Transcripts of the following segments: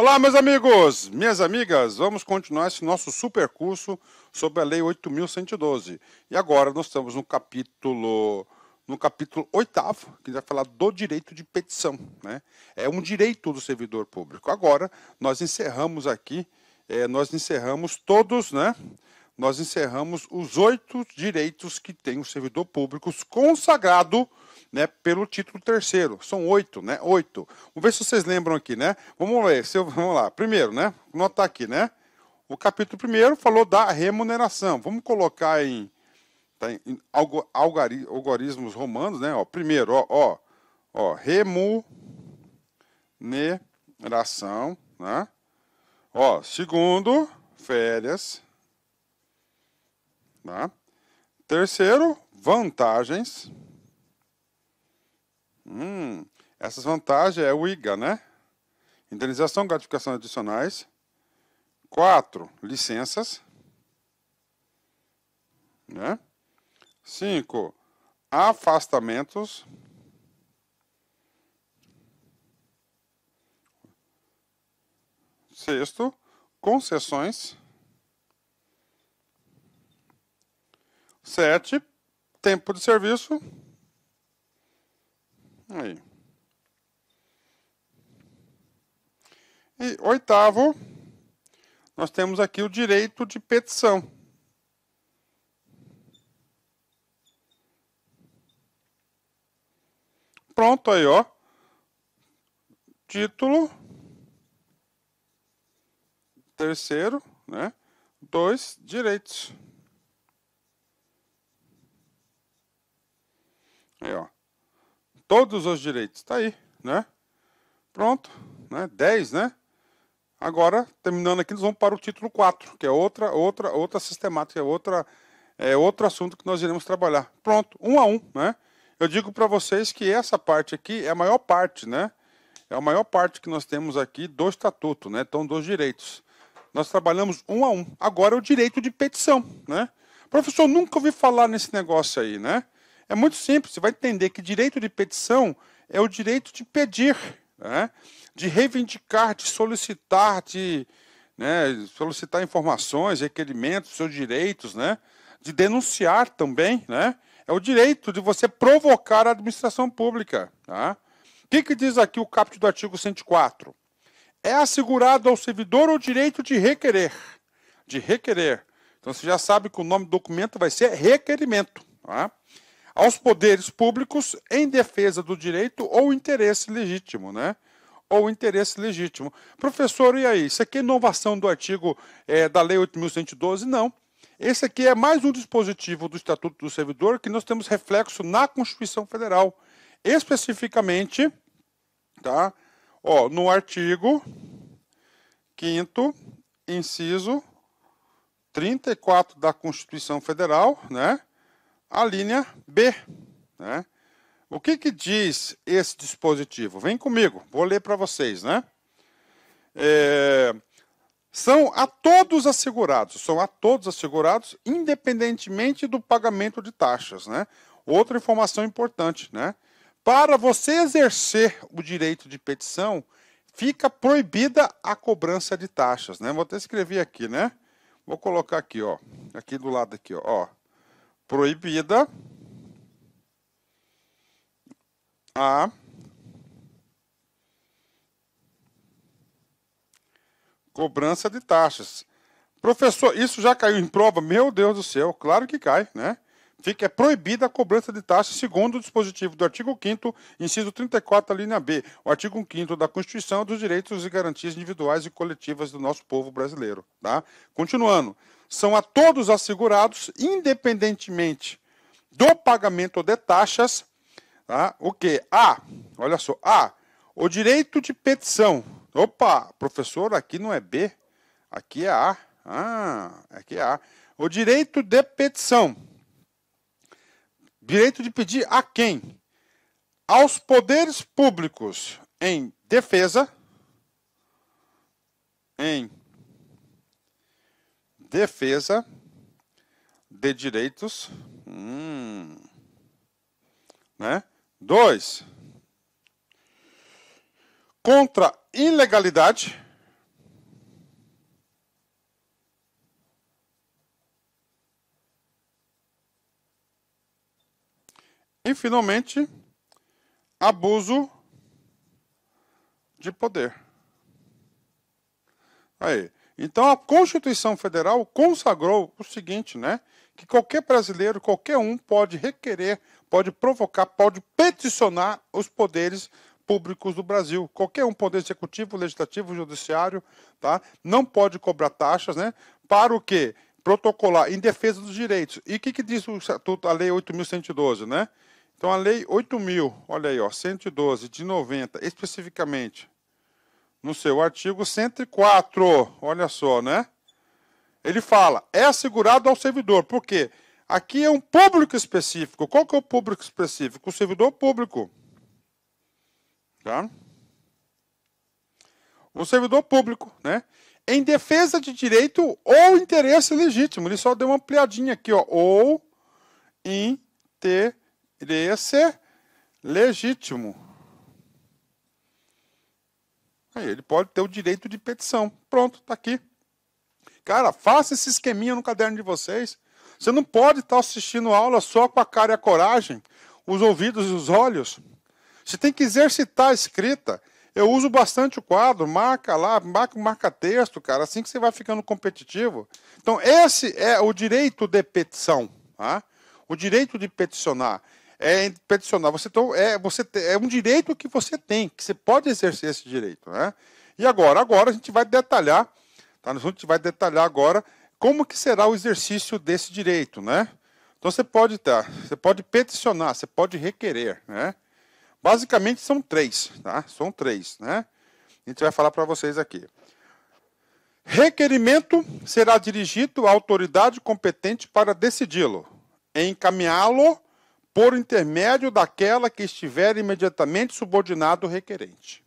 Olá, meus amigos, minhas amigas, vamos continuar esse nosso super curso sobre a Lei 8.112. E agora nós estamos no capítulo no capítulo oitavo, que vai falar do direito de petição. Né? É um direito do servidor público. Agora, nós encerramos aqui, é, nós encerramos todos, né? Nós encerramos os oito direitos que tem o servidor público consagrado né, pelo título terceiro. São oito, né? Oito. Vamos ver se vocês lembram aqui, né? Vamos ler. Eu, vamos lá. Primeiro, né? Notar aqui, né? O capítulo primeiro falou da remuneração. Vamos colocar em, tá, em algo, algari, algarismos romanos, né? Ó, primeiro, ó, ó, ó remuneração, né? Ó, segundo, férias, tá? Terceiro, vantagens. Hum, essas vantagens é o IGA, né? Indenização, gratificação adicionais. quatro Licenças. Né? Cinco Afastamentos. Sexto, concessões. Sete, tempo de serviço. Aí. E oitavo, nós temos aqui o direito de petição. Pronto aí, ó. Título terceiro, né? Dois direitos. Aí, ó todos os direitos. Está aí, né? Pronto, né? 10, né? Agora, terminando aqui, nós vamos para o título 4, que é outra, outra, outra sistemática, é, outra, é outro assunto que nós iremos trabalhar. Pronto, um a um, né? Eu digo para vocês que essa parte aqui é a maior parte, né? É a maior parte que nós temos aqui do estatuto, né? Então, dos direitos. Nós trabalhamos um a um. Agora, o direito de petição, né? Professor, nunca ouvi falar nesse negócio aí, né? É muito simples, você vai entender que direito de petição é o direito de pedir, né? de reivindicar, de solicitar, de né, solicitar informações, requerimentos, seus direitos, né? de denunciar também, né? é o direito de você provocar a administração pública. Tá? O que, que diz aqui o caput do artigo 104? É assegurado ao servidor o direito de requerer. De requerer. Então você já sabe que o nome do documento vai ser requerimento. Tá? aos poderes públicos em defesa do direito ou interesse legítimo, né? Ou interesse legítimo. Professor, e aí? Isso aqui é inovação do artigo é, da Lei 8.112? Não. Esse aqui é mais um dispositivo do Estatuto do Servidor que nós temos reflexo na Constituição Federal. Especificamente, tá? Ó, no artigo 5 inciso 34 da Constituição Federal, né? a linha B. Né? O que, que diz esse dispositivo? Vem comigo, vou ler para vocês. Né? É, são a todos assegurados, são a todos assegurados, independentemente do pagamento de taxas. Né? Outra informação importante, né? Para você exercer o direito de petição, fica proibida a cobrança de taxas, né? Vou até escrever aqui, né? Vou colocar aqui, ó, aqui do lado aqui, ó proibida a cobrança de taxas. Professor, isso já caiu em prova? Meu Deus do céu, claro que cai, né? Fica, é proibida a cobrança de taxas segundo o dispositivo do artigo 5 inciso 34, linha B, o artigo 5 da Constituição dos Direitos e Garantias Individuais e Coletivas do nosso povo brasileiro, tá? Continuando são a todos assegurados, independentemente do pagamento de taxas, tá? o que? A, olha só, A, o direito de petição. Opa, professor, aqui não é B, aqui é A. Ah, aqui é A. O direito de petição. Direito de pedir a quem? Aos poderes públicos em defesa, em defesa de direitos. Hum, né? Dois, contra ilegalidade. E, finalmente, abuso de poder. Aí. Então a Constituição Federal consagrou o seguinte, né? Que qualquer brasileiro, qualquer um, pode requerer, pode provocar, pode peticionar os poderes públicos do Brasil. Qualquer um poder executivo, legislativo, judiciário, tá? Não pode cobrar taxas, né? Para o quê? Protocolar em defesa dos direitos. E o que, que, diz o estatuto, a lei 8112, né? Então a lei 8000, olha aí, ó, 112 de 90, especificamente, no seu artigo 104. Olha só, né? Ele fala: é assegurado ao servidor. Por quê? Aqui é um público específico. Qual que é o público específico? O servidor público. Tá? O servidor público, né? Em defesa de direito ou interesse legítimo. Ele só deu uma ampliadinha aqui, ó. Ou interesse legítimo. Aí ele pode ter o direito de petição. Pronto, tá aqui. Cara, faça esse esqueminha no caderno de vocês. Você não pode estar assistindo aula só com a cara e a coragem, os ouvidos e os olhos. Você tem que exercitar a escrita. Eu uso bastante o quadro, marca lá, marca, marca texto, cara, assim que você vai ficando competitivo. Então, esse é o direito de petição, tá? o direito de peticionar é peticionar. Você, então, é, você, é um direito que você tem, que você pode exercer esse direito. Né? E agora? Agora a gente vai detalhar, tá? Nós a gente vai detalhar agora como que será o exercício desse direito, né? Então você pode tá, você pode peticionar, você pode requerer, né? Basicamente são três, tá? São três, né? A gente vai falar para vocês aqui. Requerimento será dirigido à autoridade competente para decidi-lo, encaminhá-lo por intermédio daquela que estiver imediatamente subordinado ao requerente.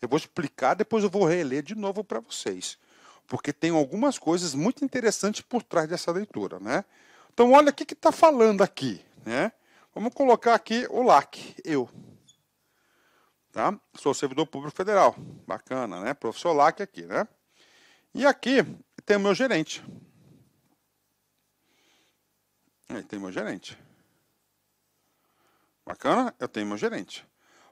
Eu vou explicar, depois eu vou reler de novo para vocês, porque tem algumas coisas muito interessantes por trás dessa leitura, né? Então, olha o que está falando aqui, né? Vamos colocar aqui o LAC, eu. Tá? Sou servidor público federal. Bacana, né? Professor LAC aqui, né? E aqui tem o meu gerente. Aí tem o meu gerente. Bacana? Eu tenho meu gerente.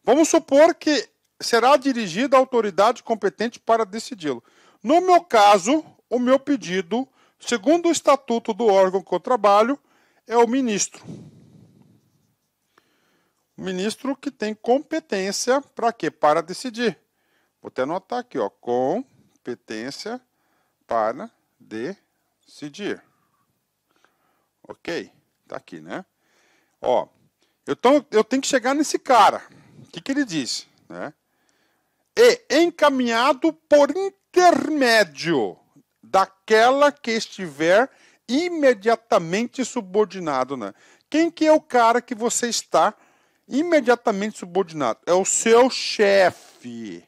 Vamos supor que será dirigida à autoridade competente para decidi-lo. No meu caso, o meu pedido, segundo o estatuto do órgão que eu trabalho, é o ministro. O ministro que tem competência para quê? Para decidir. Vou até anotar aqui, ó, competência para decidir. OK? Tá aqui, né? Ó, então eu tenho que chegar nesse cara. O que, que ele diz? Né? E encaminhado por intermédio daquela que estiver imediatamente subordinado. Né? Quem que é o cara que você está imediatamente subordinado? É o seu chefe.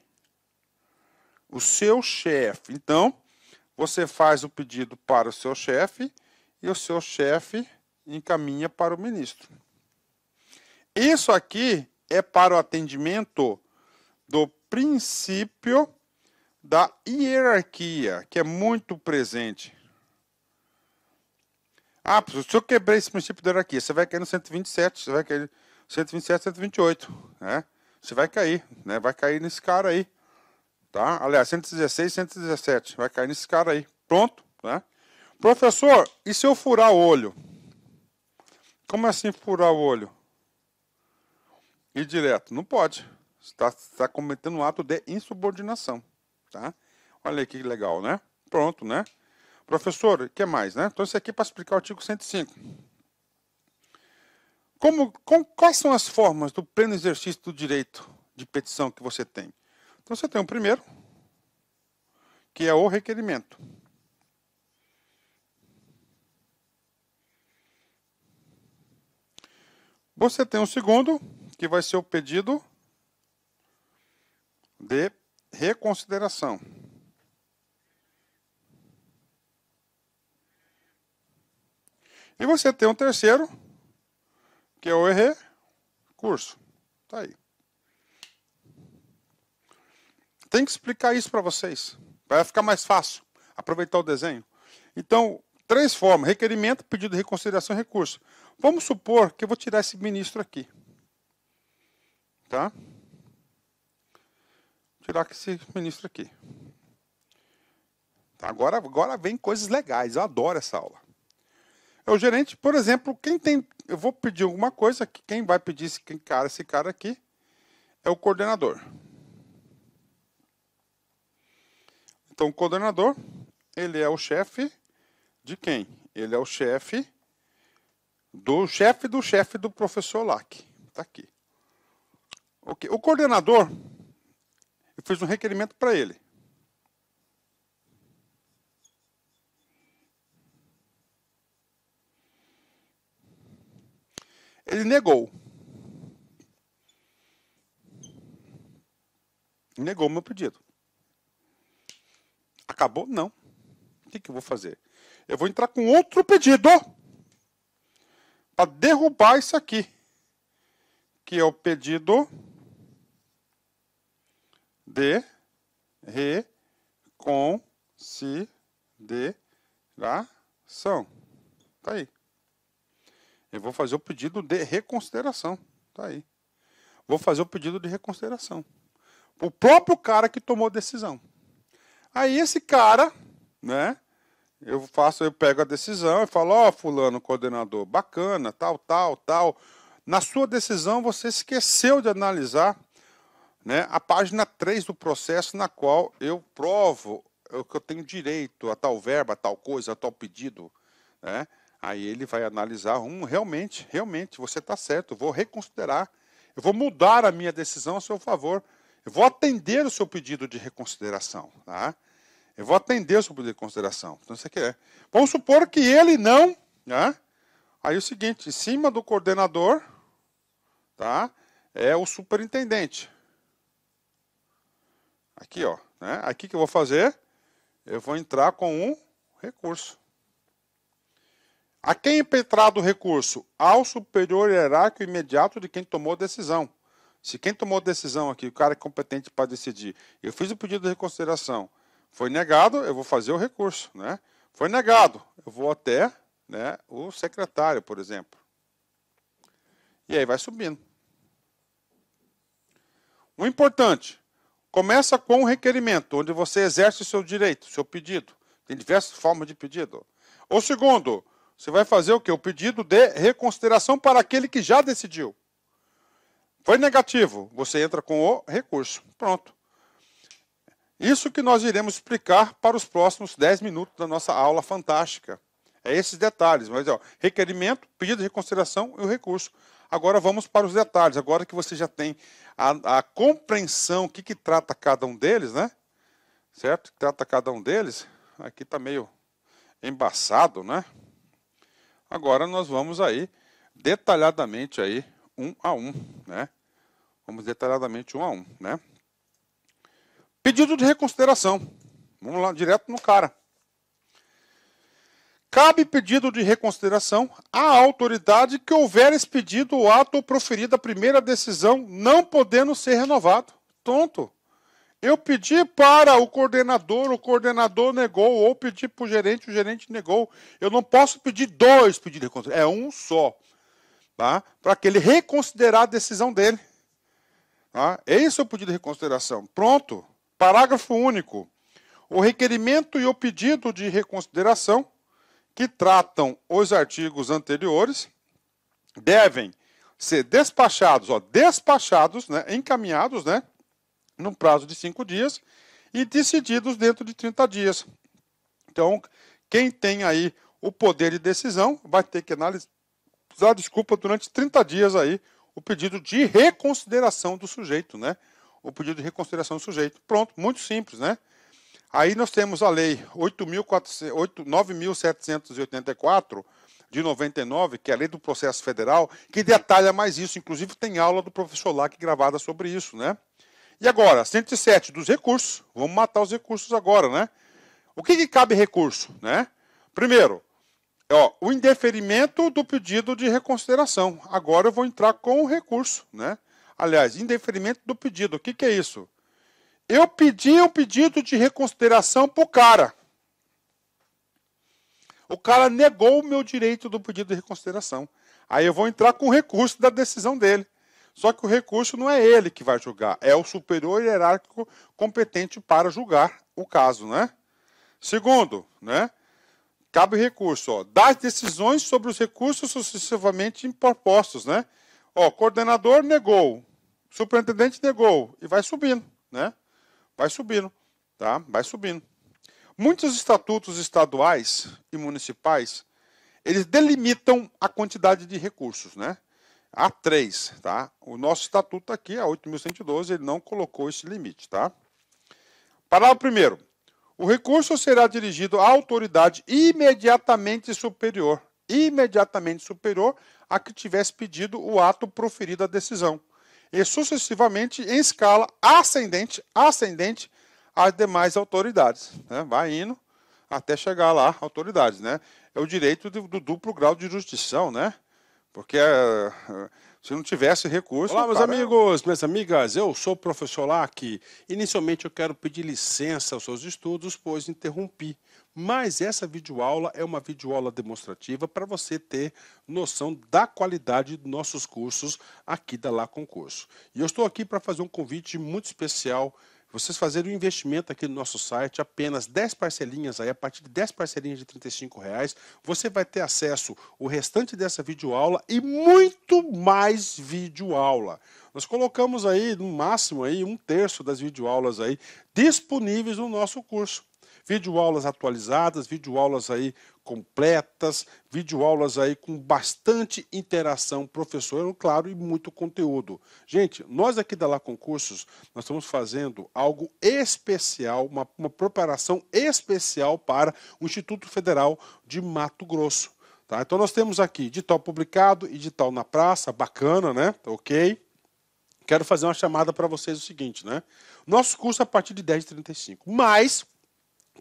O seu chefe. Então, você faz o pedido para o seu chefe e o seu chefe encaminha para o ministro. Isso aqui é para o atendimento do princípio da hierarquia, que é muito presente. Ah, se eu quebrar esse princípio da hierarquia, você vai cair no 127, você vai cair 127, 128, né? Você vai cair, né? Vai cair nesse cara aí, tá? Aliás, 116, 117, vai cair nesse cara aí. Pronto, né? Professor, e se eu furar o olho? Como assim furar o olho? ir direto? Não pode. Está, está cometendo um ato de insubordinação. Tá? Olha aí que legal, né? Pronto, né? Professor, o que mais, né? Então, isso aqui é para explicar o artigo 105. Como, com, quais são as formas do pleno exercício do direito de petição que você tem? Então, você tem o primeiro, que é o requerimento. Você tem o segundo, que vai ser o pedido de reconsideração. E você tem um terceiro, que é o recurso. Tá aí. Tem que explicar isso para vocês. Vai ficar mais fácil aproveitar o desenho. Então, três formas: requerimento, pedido de reconsideração e recurso. Vamos supor que eu vou tirar esse ministro aqui. Tá? Tirar esse ministro aqui. Tá, agora, agora vem coisas legais. Eu adoro essa aula. É o gerente, por exemplo, quem tem. Eu vou pedir alguma coisa, quem vai pedir esse cara, esse cara aqui, é o coordenador. Então, o coordenador, ele é o chefe de quem? Ele é o chefe do chefe do chefe do professor Lack. Tá aqui. Okay. O coordenador, eu fiz um requerimento para ele. Ele negou. Negou meu pedido. Acabou? Não. O que, que eu vou fazer? Eu vou entrar com outro pedido para derrubar isso aqui, que é o pedido de reconsideração. Tá aí. Eu vou fazer o pedido de reconsideração. Tá aí. Vou fazer o pedido de reconsideração. O próprio cara que tomou a decisão. Aí esse cara, né? Eu faço, eu pego a decisão e falo, ó, oh, fulano, coordenador, bacana, tal, tal, tal. Na sua decisão você esqueceu de analisar né, a página 3 do processo na qual eu provo o que eu tenho direito a tal verba, a tal coisa, a tal pedido. Né? Aí ele vai analisar, um realmente, realmente, você está certo, eu vou reconsiderar, eu vou mudar a minha decisão a seu favor, eu vou atender o seu pedido de reconsideração. Tá? Eu vou atender o seu pedido de reconsideração. Então, você quer é, Vamos supor que ele não. Né? Aí é o seguinte, em cima do coordenador tá, é o superintendente. Aqui, ó. Né? Aqui que eu vou fazer, eu vou entrar com um recurso. A quem impetrado o recurso? Ao superior hierárquico imediato de quem tomou decisão. Se quem tomou decisão aqui, o cara é competente para decidir, eu fiz o pedido de reconsideração, foi negado, eu vou fazer o recurso. Né? Foi negado, eu vou até né, o secretário, por exemplo. E aí vai subindo. O importante, Começa com um requerimento, onde você exerce o seu direito, seu pedido. Tem diversas formas de pedido. O segundo, você vai fazer o quê? O pedido de reconsideração para aquele que já decidiu. Foi negativo, você entra com o recurso. Pronto. Isso que nós iremos explicar para os próximos 10 minutos da nossa aula fantástica. É esses detalhes, mas ó, requerimento, pedido de reconsideração e o recurso. Agora vamos para os detalhes. Agora que você já tem a, a compreensão que, que trata cada um deles, né? Certo? Que trata cada um deles. Aqui está meio embaçado, né? Agora nós vamos aí detalhadamente aí um a um, né? Vamos detalhadamente um a um, né? Pedido de reconsideração. Vamos lá direto no cara. Cabe pedido de reconsideração à autoridade que houver expedido o ato ou proferido a primeira decisão, não podendo ser renovado. Tonto. Eu pedi para o coordenador, o coordenador negou, ou pedi para o gerente, o gerente negou. Eu não posso pedir dois pedidos de reconsideração, é um só. Tá? Para que ele reconsiderar a decisão dele. Tá? É esse é o pedido de reconsideração. Pronto. Parágrafo único. O requerimento e o pedido de reconsideração que tratam os artigos anteriores devem ser despachados, ó, despachados, né, encaminhados, né, num prazo de cinco dias e decididos dentro de 30 dias. Então, quem tem aí o poder de decisão vai ter que analisar, desculpa, durante 30 dias aí o pedido de reconsideração do sujeito, né? O pedido de reconsideração do sujeito. Pronto, muito simples, né? Aí nós temos a lei 9.784 de 99, que é a lei do processo federal, que detalha mais isso. Inclusive tem aula do professor Lack é gravada sobre isso, né? E agora, 107 dos recursos. Vamos matar os recursos agora, né? O que, que cabe recurso, né? Primeiro, ó, o indeferimento do pedido de reconsideração. Agora eu vou entrar com o recurso, né? Aliás, indeferimento do pedido. O que, que é isso? Eu pedi um pedido de reconsideração pro cara. O cara negou o meu direito do pedido de reconsideração. Aí eu vou entrar com o recurso da decisão dele. Só que o recurso não é ele que vai julgar, é o superior hierárquico competente para julgar o caso, né? Segundo, né? Cabe recurso, ó, das decisões sobre os recursos sucessivamente propostos, né? Ó, coordenador negou, superintendente negou e vai subindo, né? Vai subindo, tá? Vai subindo. Muitos estatutos estaduais e municipais, eles delimitam a quantidade de recursos, né? Há três, tá? O nosso estatuto aqui, a 8.112, ele não colocou esse limite, tá? Parágrafo primeiro. O recurso será dirigido à autoridade imediatamente superior, imediatamente superior a que tivesse pedido o ato proferido a decisão e sucessivamente em escala ascendente, ascendente às demais autoridades. Né? Vai indo até chegar lá autoridades, né? É o direito do, do duplo grau de jurisdição, né? Porque eh, eh, se não tivesse recurso. Olá, meus é amigos, minhas amigas, eu sou o professor Lac. Inicialmente eu quero pedir licença aos seus estudos, pois interrompi mas essa videoaula é uma videoaula demonstrativa para você ter noção da qualidade dos nossos cursos aqui da Lá Concurso. E eu estou aqui para fazer um convite muito especial vocês fazerem um investimento aqui no nosso site, apenas 10 parcelinhas aí, a partir de 10 parcelinhas de R$ reais, você vai ter acesso o restante dessa videoaula e muito mais videoaula. Nós colocamos aí, no máximo, aí, um terço das videoaulas aí disponíveis no nosso curso. Videoaulas atualizadas, videoaulas aí completas, videoaulas aí com bastante interação professor, claro, e muito conteúdo. Gente, nós aqui da Lá Concursos, nós estamos fazendo algo especial, uma, uma preparação especial para o Instituto Federal de Mato Grosso. Tá? Então nós temos aqui edital publicado, edital na praça, bacana, né? Tá ok. Quero fazer uma chamada para vocês o seguinte, né? Nosso curso é a partir de 10h35, mas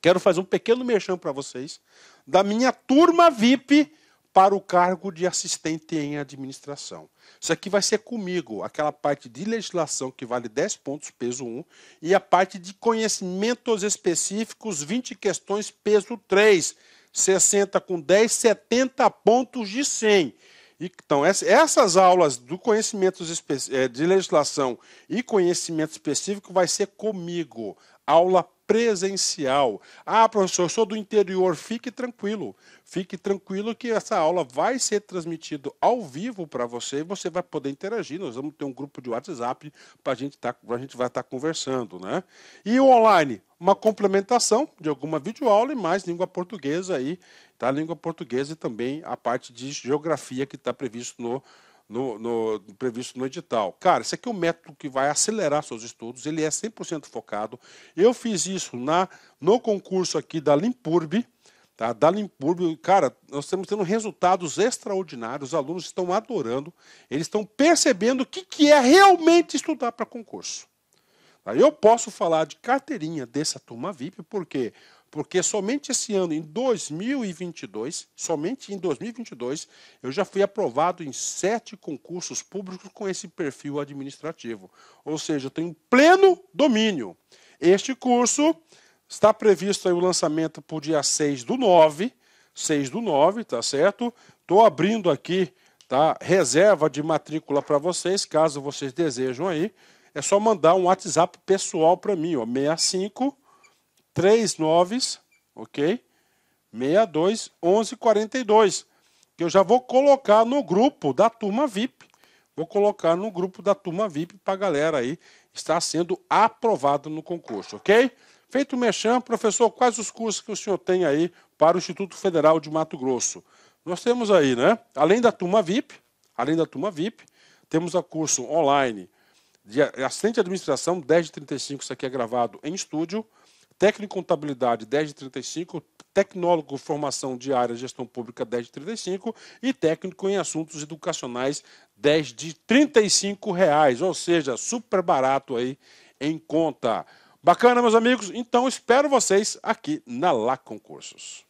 quero fazer um pequeno merchan para vocês da minha turma VIP para o cargo de assistente em administração. Isso aqui vai ser comigo, aquela parte de legislação que vale 10 pontos, peso 1, e a parte de conhecimentos específicos, 20 questões, peso 3. 60 com 10, 70 pontos de 100. Então, essas aulas do conhecimento eh, de legislação e conhecimento específico vai ser comigo, aula presencial. Ah, professor, sou do interior, fique tranquilo. Fique tranquilo que essa aula vai ser transmitida ao vivo para você e você vai poder interagir. Nós vamos ter um grupo de WhatsApp para a gente, tá, a gente vai estar tá conversando. Né? E o online? Uma complementação de alguma videoaula e mais língua portuguesa aí, tá? Língua portuguesa e também a parte de geografia que está previsto no no, no, previsto no edital. Cara, esse aqui é um método que vai acelerar seus estudos, ele é 100% focado. Eu fiz isso na no concurso aqui da Limpurb, tá? Da Limpurb, cara, nós estamos tendo resultados extraordinários, os alunos estão adorando, eles estão percebendo o que, que é realmente estudar para concurso. Tá? Eu posso falar de carteirinha dessa turma VIP, porque quê? Porque somente esse ano, em 2022, somente em 2022, eu já fui aprovado em sete concursos públicos com esse perfil administrativo. Ou seja, eu tenho pleno domínio. Este curso está previsto aí o lançamento para o dia 6 do 9, 6 do 9, tá certo? Estou abrindo aqui tá? reserva de matrícula para vocês, caso vocês desejam aí. É só mandar um WhatsApp pessoal para mim, ó, 65 3 noves, ok? 62 11 42, que eu já vou colocar no grupo da turma VIP. Vou colocar no grupo da turma VIP para galera aí estar sendo aprovado no concurso, ok? Feito o mexam, professor, quais os cursos que o senhor tem aí para o Instituto Federal de Mato Grosso? Nós temos aí, né? Além da turma VIP, além da turma VIP, temos o curso online de assistente de administração 10 de 35, isso aqui é gravado em estúdio. Técnico em contabilidade 10 de 35, tecnólogo formação de área gestão pública 10 de 35 e técnico em assuntos educacionais 10 de 35 reais, ou seja, super barato aí em conta. Bacana, meus amigos? Então espero vocês aqui na Lá Concursos.